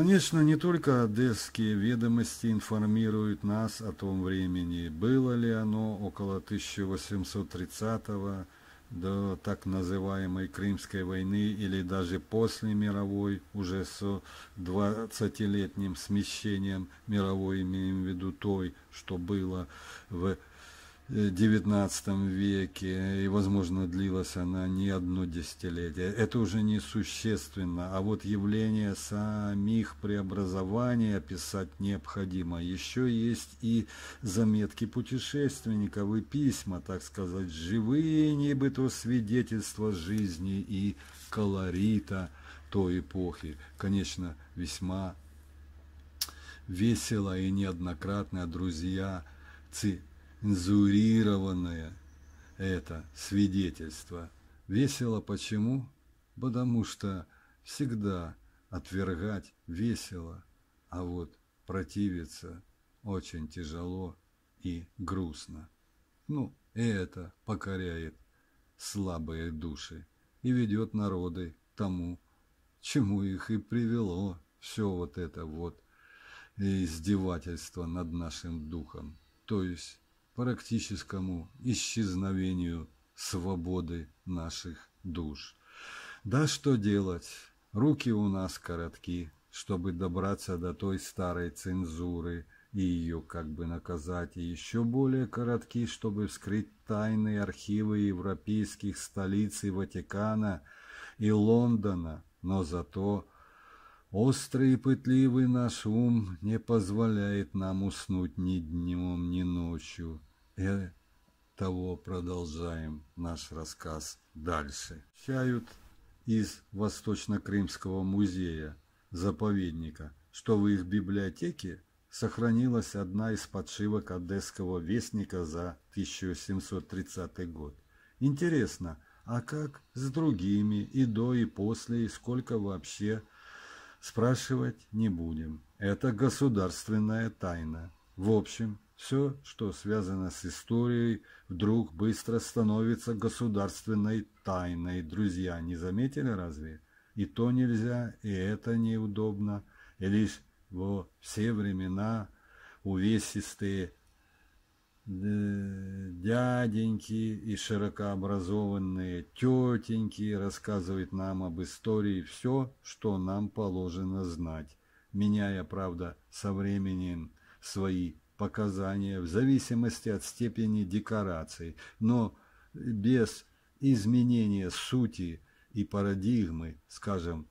Конечно, не только одесские ведомости информируют нас о том времени, было ли оно около 1830 го до так называемой Крымской войны или даже после мировой, уже с 20-летним смещением мировой, имеем в виду той, что было в XIX веке, и, возможно, длилась она не одно десятилетие. Это уже не существенно, а вот явление самих преобразований описать необходимо. Еще есть и заметки путешественников и письма, так сказать, живые небы то свидетельства жизни и колорита той эпохи. Конечно, весьма весело и неоднократно, друзья, ци инзурированное это свидетельство. Весело почему? Потому что всегда отвергать весело, а вот противиться очень тяжело и грустно. Ну, и это покоряет слабые души и ведет народы тому, чему их и привело все вот это вот издевательство над нашим духом, то есть практическому исчезновению свободы наших душ. Да что делать, руки у нас коротки, чтобы добраться до той старой цензуры и ее как бы наказать, и еще более коротки, чтобы вскрыть тайные архивы европейских столиц и Ватикана и Лондона, но зато... Острый и пытливый наш ум не позволяет нам уснуть ни днем, ни ночью. И того продолжаем наш рассказ дальше. Чают из Восточно-Крымского музея, заповедника, что в их библиотеке сохранилась одна из подшивок Одесского вестника за 1730 год. Интересно, а как с другими и до, и после, и сколько вообще? Спрашивать не будем. Это государственная тайна. В общем, все, что связано с историей, вдруг быстро становится государственной тайной. Друзья, не заметили разве? И то нельзя, и это неудобно. И лишь во все времена увесистые э, дяденьки и широкообразованные тетеньки рассказывают нам об истории все, что нам положено знать, меняя, правда, со временем свои показания в зависимости от степени декорации, но без изменения сути и парадигмы, скажем,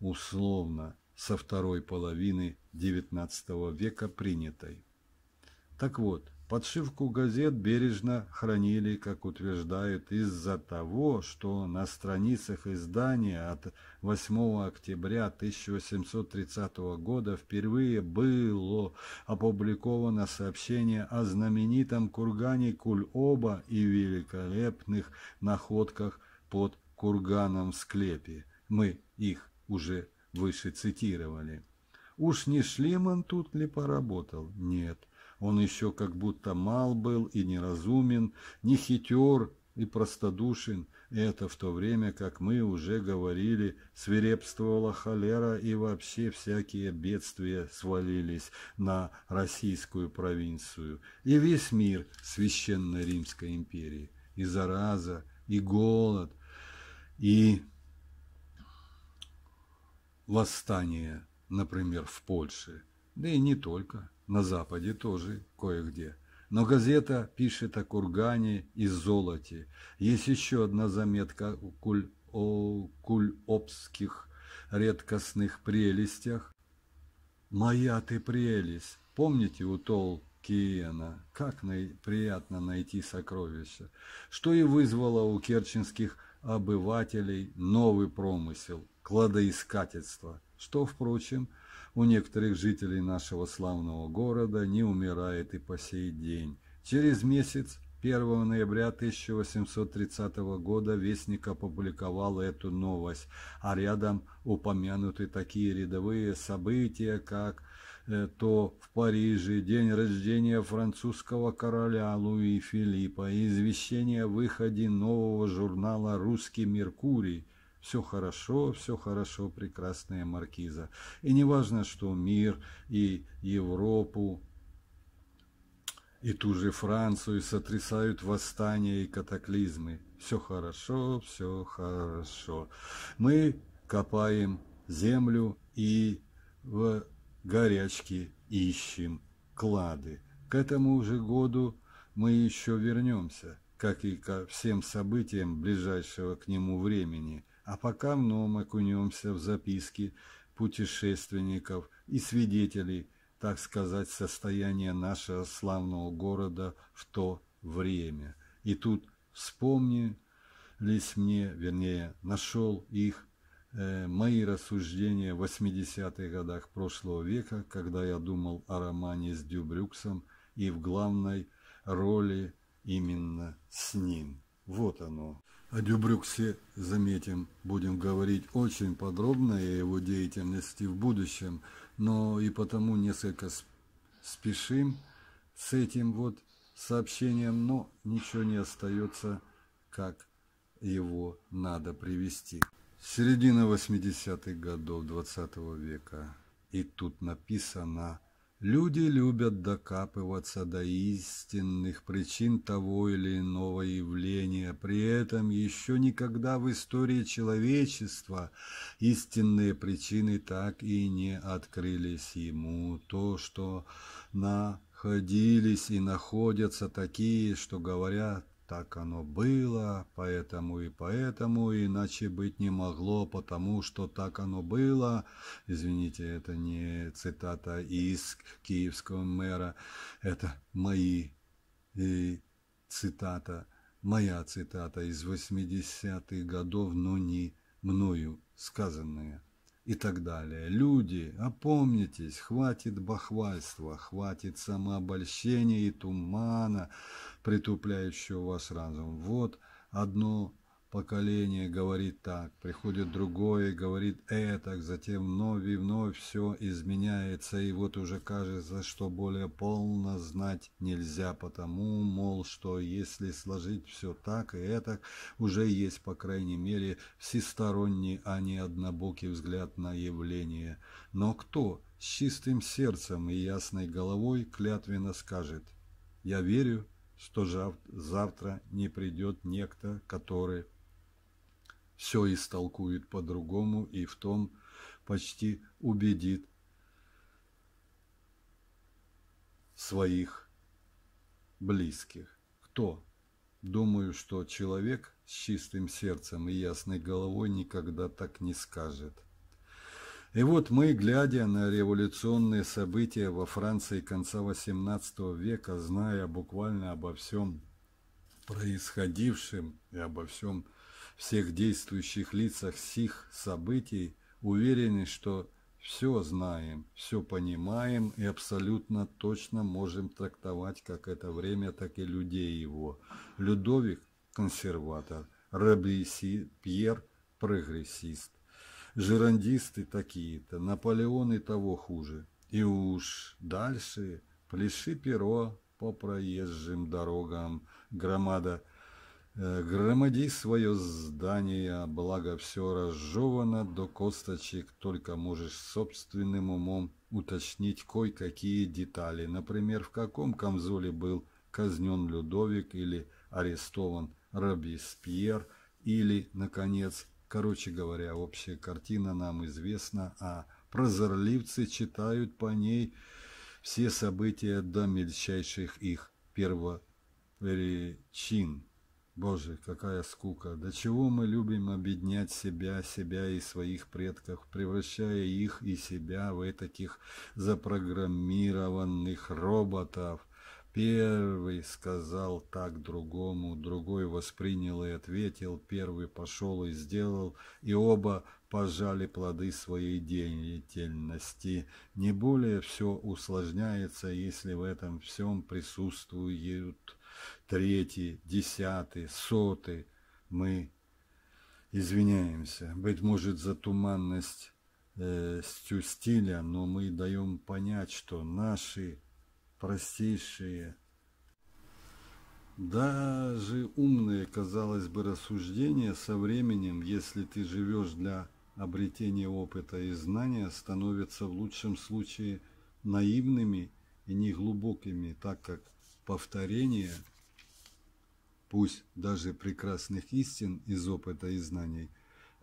условно, со второй половины XIX века принятой. Так вот, подшивку газет бережно хранили, как утверждают, из-за того, что на страницах издания от 8 октября 1830 года впервые было опубликовано сообщение о знаменитом кургане Куль-Оба и великолепных находках под курганом в склепе. Мы их уже выше цитировали. Уж не Шлиман тут ли поработал? Нет. Он еще как будто мал был и неразумен, не хитер и простодушен. Это в то время, как мы уже говорили, свирепствовала холера и вообще всякие бедствия свалились на российскую провинцию и весь мир Священной Римской империи. И зараза, и голод, и восстание, например, в Польше, да и не только на Западе тоже кое-где. Но газета пишет о кургане и золоте. Есть еще одна заметка о, куль... о кульопских редкостных прелестях. «Моя ты прелесть!» Помните у Толкиена? Как приятно найти сокровища. Что и вызвало у керченских обывателей новый промысел – кладоискательство, что, впрочем, – у некоторых жителей нашего славного города не умирает и по сей день. Через месяц, 1 ноября 1830 года, Вестник опубликовал эту новость, а рядом упомянуты такие рядовые события, как э, то в Париже день рождения французского короля Луи Филиппа и извещение о выходе нового журнала «Русский Меркурий», все хорошо, все хорошо, прекрасная маркиза. И не важно, что мир и Европу, и ту же Францию сотрясают восстания и катаклизмы. Все хорошо, все хорошо. Мы копаем землю и в горячке ищем клады. К этому же году мы еще вернемся, как и ко всем событиям ближайшего к нему времени – а пока вновь окунемся в записки путешественников и свидетелей, так сказать, состояния нашего славного города в то время. И тут вспомнились мне, вернее, нашел их э, мои рассуждения в 80-х годах прошлого века, когда я думал о романе с Дюбрюксом и в главной роли именно с ним. Вот оно. О Дюбрюксе, заметим, будем говорить очень подробно о его деятельности в будущем, но и потому несколько спешим с этим вот сообщением, но ничего не остается, как его надо привести. Середина 80-х годов 20 -го века, и тут написано Люди любят докапываться до истинных причин того или иного явления. При этом еще никогда в истории человечества истинные причины так и не открылись ему. То, что находились и находятся такие, что говорят так оно было, поэтому и поэтому, иначе быть не могло, потому что так оно было. Извините, это не цитата из киевского мэра, это мои и э, цитата, моя цитата из 80-х годов, но не мною сказанная и так далее. Люди, опомнитесь, хватит бахвальства, хватит самообольщения и тумана, притупляющего вас разум. Вот одно поколение говорит так, приходит другое, говорит это, затем вновь и вновь все изменяется, и вот уже кажется, что более полно знать нельзя, потому, мол, что если сложить все так и это, уже есть, по крайней мере, всесторонний, а не однобокий взгляд на явление. Но кто с чистым сердцем и ясной головой клятвенно скажет «Я верю что завтра не придет некто, который все истолкует по-другому и в том почти убедит своих близких. Кто? Думаю, что человек с чистым сердцем и ясной головой никогда так не скажет. И вот мы, глядя на революционные события во Франции конца XVIII века, зная буквально обо всем происходившем и обо всем всех действующих лицах сих событий, уверены, что все знаем, все понимаем и абсолютно точно можем трактовать как это время, так и людей его. Людовик – консерватор, Рабиси – Пьер – прогрессист. Жирандисты такие-то, Наполеоны того хуже. И уж дальше пляши перо по проезжим дорогам. Громада, э, громади свое здание, благо все разжевано до косточек, только можешь собственным умом уточнить кое-какие детали. Например, в каком камзоле был казнен Людовик или арестован Робеспьер, или, наконец, Короче говоря, общая картина нам известна, а прозорливцы читают по ней все события до мельчайших их первопричин. Боже, какая скука! До чего мы любим обеднять себя, себя и своих предков, превращая их и себя в таких запрограммированных роботов? Первый сказал так другому, другой воспринял и ответил, первый пошел и сделал, и оба пожали плоды своей деятельности. Не более все усложняется, если в этом всем присутствуют третий, десятый, сотый. Мы извиняемся, быть может, за туманность э, стиля, но мы даем понять, что наши простейшие, даже умные, казалось бы, рассуждения со временем, если ты живешь для обретения опыта и знания, становятся в лучшем случае наивными и неглубокими, так как повторение, пусть даже прекрасных истин из опыта и знаний,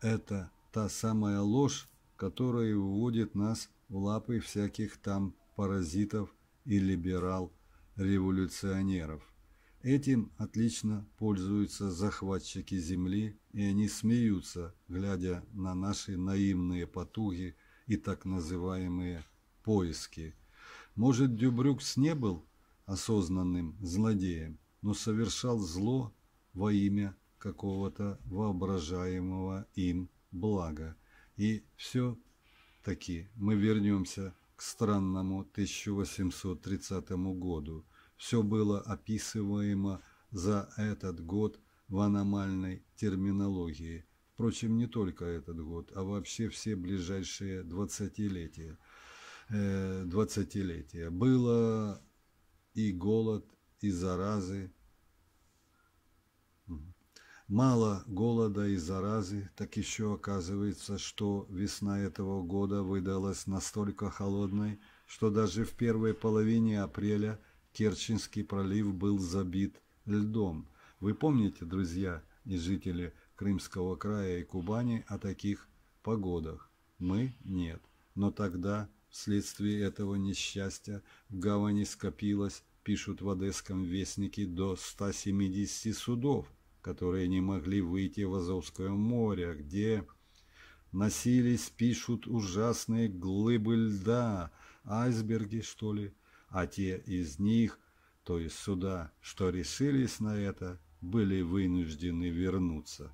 это та самая ложь, которая вводит нас в лапы всяких там паразитов и либерал-революционеров. Этим отлично пользуются захватчики земли, и они смеются, глядя на наши наивные потуги и так называемые поиски. Может, Дюбрюкс не был осознанным злодеем, но совершал зло во имя какого-то воображаемого им блага. И все-таки мы вернемся к странному 1830 году. Все было описываемо за этот год в аномальной терминологии. Впрочем, не только этот год, а вообще все ближайшие двадцатилетия. Э, двадцатилетия Было и голод, и заразы, Мало голода и заразы, так еще оказывается, что весна этого года выдалась настолько холодной, что даже в первой половине апреля Керченский пролив был забит льдом. Вы помните, друзья и жители Крымского края и Кубани о таких погодах? Мы – нет. Но тогда, вследствие этого несчастья, в гавани скопилось, пишут в Одесском вестнике, до 170 судов – которые не могли выйти в Азовское море, а где носились, пишут ужасные глыбы льда, айсберги, что ли, а те из них, то есть суда, что решились на это, были вынуждены вернуться.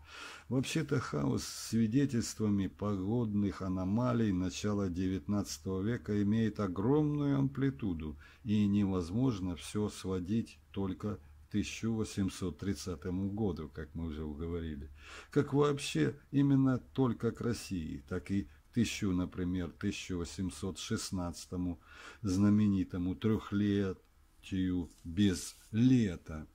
Вообще-то хаос с свидетельствами погодных аномалий начала XIX века имеет огромную амплитуду, и невозможно все сводить только 1830 году, как мы уже уговорили, как вообще именно только к России, так и тысячу, например, 1816 знаменитому трехлетию без лета.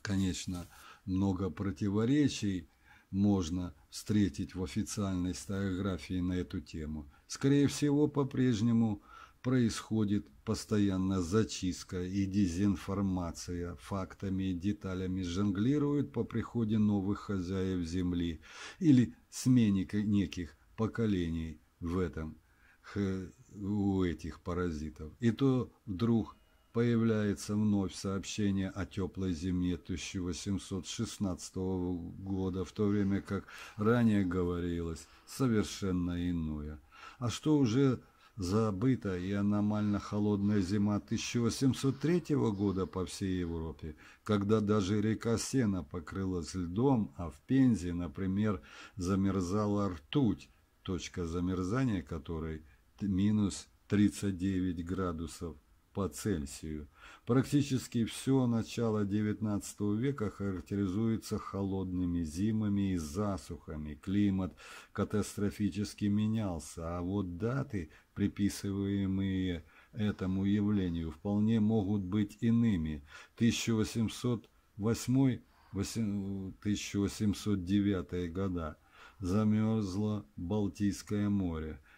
Конечно, много противоречий можно встретить в официальной стаиографии на эту тему. Скорее всего, по-прежнему происходит постоянно зачистка и дезинформация, фактами и деталями жонглируют по приходе новых хозяев земли или смене неких поколений в этом, у этих паразитов. И то вдруг появляется вновь сообщение о теплой зиме 1816 года, в то время как ранее говорилось совершенно иное. А что уже забыта и аномально холодная зима 1803 года по всей Европе, когда даже река Сена покрылась льдом, а в Пензе, например, замерзала ртуть, точка замерзания которой минус 39 градусов по Цельсию. Практически все начало XIX века характеризуется холодными зимами и засухами. Климат катастрофически менялся, а вот даты, приписываемые этому явлению, вполне могут быть иными. 1808-1809 года замерзло Балтийское море.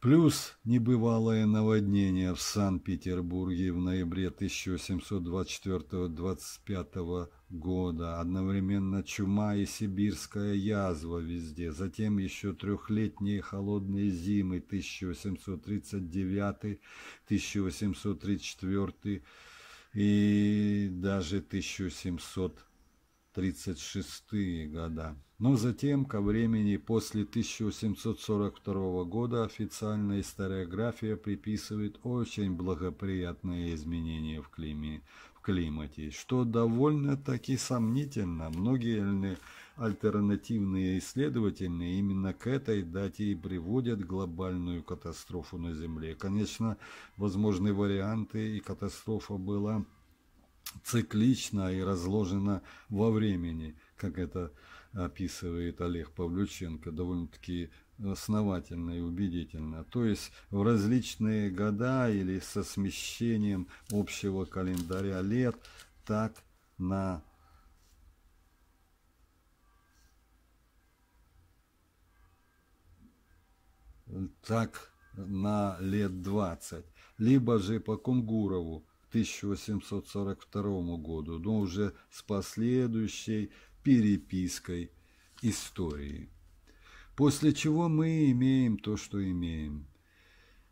Плюс небывалое наводнение в Санкт-Петербурге в ноябре 1724-25 года, одновременно чума и сибирская язва везде, затем еще трехлетние холодные зимы 1839-1834 и даже 1700 36-е года. Но затем, ко времени после 1842 года, официальная историография приписывает очень благоприятные изменения в, климе, в климате, что довольно-таки сомнительно. Многие альтернативные исследователи именно к этой дате и приводят глобальную катастрофу на Земле. Конечно, возможны варианты, и катастрофа была циклично и разложено во времени, как это описывает Олег Павлюченко, довольно-таки основательно и убедительно, то есть в различные года или со смещением общего календаря лет, так на так на лет 20, либо же по Кунгурову 1842 году, но уже с последующей перепиской истории. После чего мы имеем то, что имеем.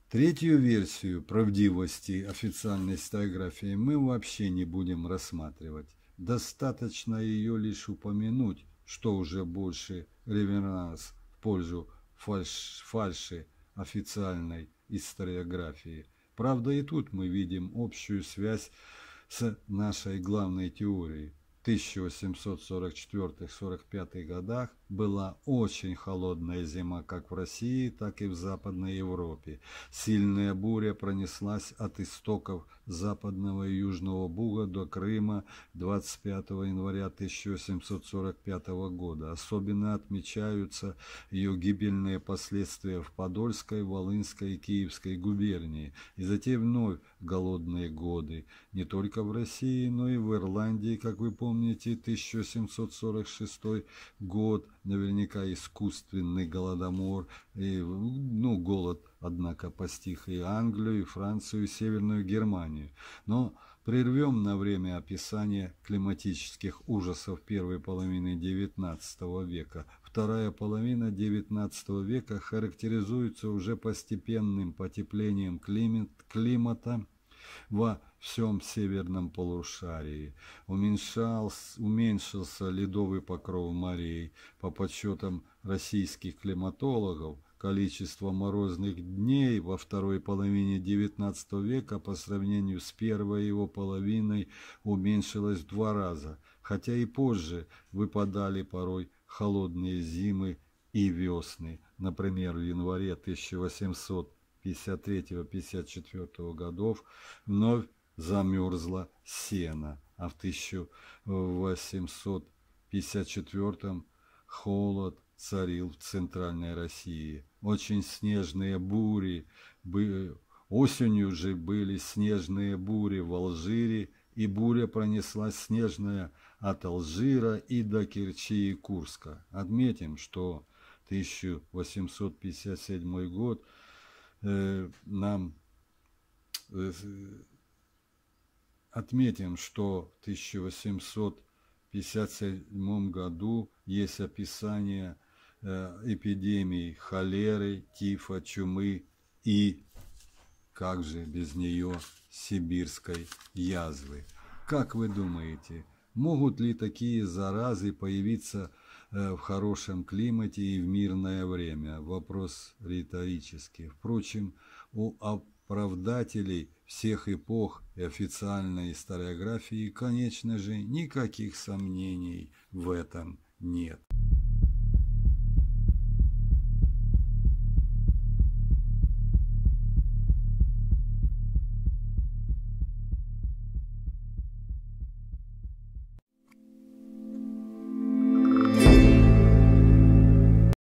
Третью версию правдивости официальной стеографии мы вообще не будем рассматривать. Достаточно ее лишь упомянуть, что уже больше реверанс в пользу фальш, фальши официальной историографии – Правда, и тут мы видим общую связь с нашей главной теорией. В 1844-45 годах была очень холодная зима как в России, так и в Западной Европе. Сильная буря пронеслась от истоков Западного и Южного Буга до Крыма 25 января 1845 года. Особенно отмечаются ее гибельные последствия в Подольской, Волынской и Киевской губернии. И затем вновь голодные годы. Не только в России, но и в Ирландии, как вы помните, 1746 год – наверняка искусственный голодомор, и, ну, голод, однако, постиг и Англию, и Францию, и Северную Германию. Но прервем на время описание климатических ужасов первой половины XIX века. Вторая половина XIX века характеризуется уже постепенным потеплением климат, климата, во всем северном полушарии. Уменьшался, уменьшился ледовый покров морей. По подсчетам российских климатологов, количество морозных дней во второй половине XIX века по сравнению с первой его половиной уменьшилось в два раза, хотя и позже выпадали порой холодные зимы и весны, например, в январе 1800 53-54 годов вновь замерзла сена, а в 1854 холод царил в Центральной России. Очень снежные бури, осенью же были снежные бури в Алжире, и буря пронеслась снежная от Алжира и до Керчи и Курска. Отметим, что 1857 год – Э, нам э, отметим, что в 1857 году есть описание э, эпидемий холеры, тифа, чумы и, как же без нее, сибирской язвы. Как вы думаете, могут ли такие заразы появиться в Э, в хорошем климате и в мирное время? Вопрос риторический. Впрочем, у оправдателей всех эпох и официальной историографии, конечно же, никаких сомнений в этом нет.